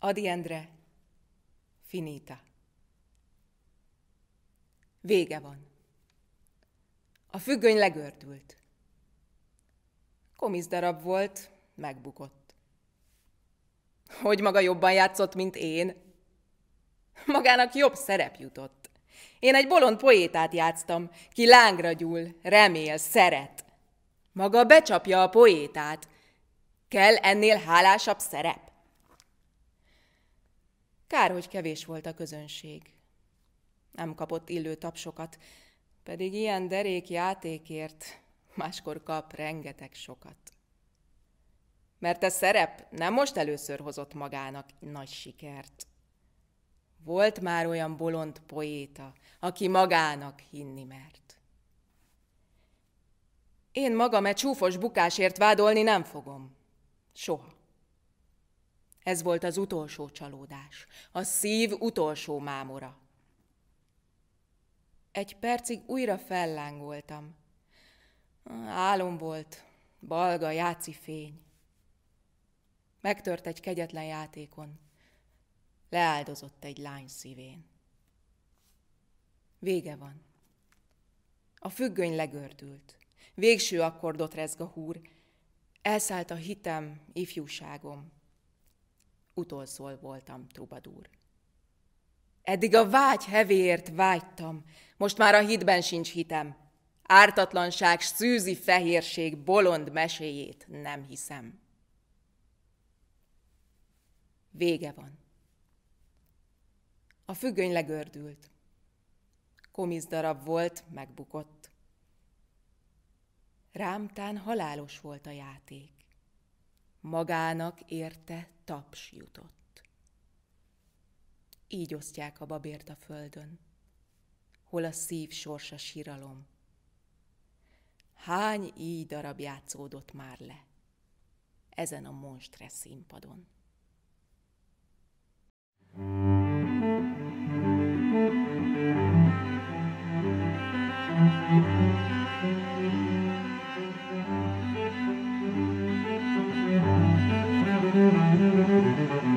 Adi Endre, finita. Vége van. A függöny legördült. Komisz darab volt, megbukott. Hogy maga jobban játszott, mint én? Magának jobb szerep jutott. Én egy bolond poétát játsztam, ki lángra gyúl, remél, szeret. Maga becsapja a poétát. Kell ennél hálásabb szerep? Kár, hogy kevés volt a közönség. Nem kapott illő tapsokat, pedig ilyen derék játékért máskor kap rengeteg sokat. Mert a szerep nem most először hozott magának nagy sikert. Volt már olyan bolond poéta, aki magának hinni mert. Én magam egy csúfos bukásért vádolni nem fogom. Soha. Ez volt az utolsó csalódás, a szív utolsó mámora. Egy percig újra fellángoltam. Álom volt, balga, játszi fény. Megtört egy kegyetlen játékon. Leáldozott egy lány szívén. Vége van. A függöny legördült. Végső akkordot rezg a húr. Elszállt a hitem, ifjúságom utolszól voltam trubadúr. Eddig a vágy hevéért vágytam, most már a hitben sincs hitem. Ártatlanság, szűzi fehérség, bolond meséjét nem hiszem. Vége van. A függöny legördült. Komisz darab volt, megbukott. Rámtán halálos volt a játék. Magának érte taps jutott. Így osztják a babért a földön, hol a szív sorsa síralom. Hány így darab játszódott már le ezen a monstre színpadon. Thank you.